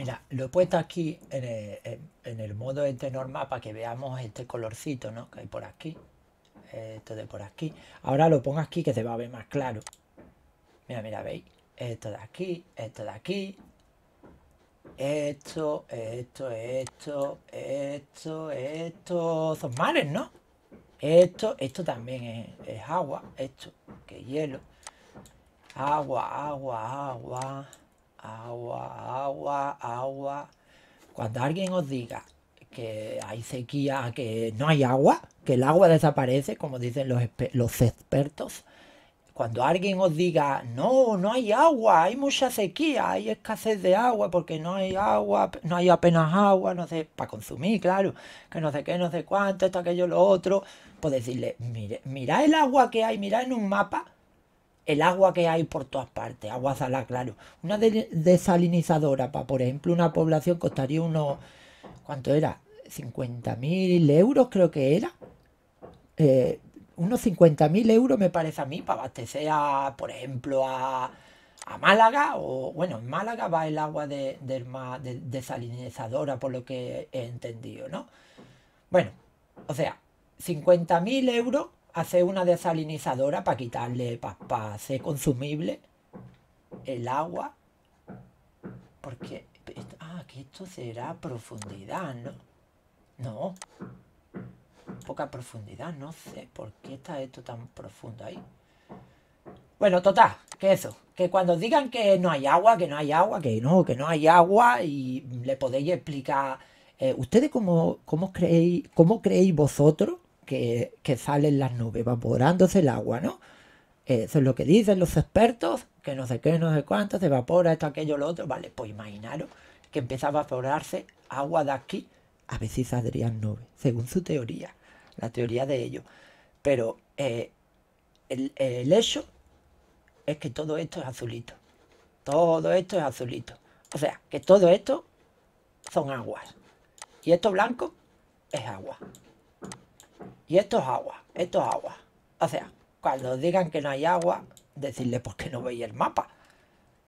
Mira, lo he puesto aquí eh, en el, modo este normal para que veamos este colorcito, ¿no? Que hay por aquí. Esto de por aquí. Ahora lo pongo aquí que se va a ver más claro. Mira, mira, ¿veis? Esto de aquí, esto de aquí. Esto, esto, esto, esto, esto. Son mares, ¿no? Esto, esto también es, es agua. Esto, que hielo. Agua, agua, agua agua, agua, agua. Cuando alguien os diga que hay sequía, que no hay agua, que el agua desaparece, como dicen los, expertos, cuando alguien os diga, no, no hay agua, hay mucha sequía, hay escasez de agua porque no hay agua, no hay apenas agua, no sé, para consumir, claro, que no sé qué, no sé cuánto, esto, aquello, lo otro, pues decirle, mira el agua que hay, mira en un mapa el agua que hay por todas partes, agua salada, claro. Una desalinizadora para, por ejemplo, una población costaría unos, ¿cuánto era? 50.000 euros creo que era. Eh, unos unos 50.000 euros me parece a mí para abastecer a, por ejemplo, a, Málaga, o bueno, en Málaga va el agua de, desalinizadora, por lo que he entendido, ¿no? Bueno, o sea, 50.000 euros hacer una desalinizadora para quitarle, para, hacer consumible el agua. Porque, ah, esto será profundidad, ¿no? No. Poca profundidad, no sé por qué está esto tan profundo ahí. Bueno, total, que eso. Que cuando digan que no hay agua, que no hay agua, que no, que no hay agua, y le podéis explicar. Eh, ¿Ustedes cómo, creéis, cómo creéis vosotros que, salen las nubes, evaporándose el agua, ¿no? Eso es lo que dicen los expertos, que no sé qué, no sé cuánto, se evapora esto, aquello, lo otro. Vale, pues imaginaros que empezaba a evaporarse agua de aquí, a ver si saldrían nubes, según su teoría, la teoría de ellos. Pero eh, el, el hecho es que todo esto es azulito. Todo esto es azulito. O sea, que todo esto son aguas. Y esto blanco es agua. Y esto es agua, esto es agua. O sea, cuando digan que no hay agua, decirle por qué no veis el mapa.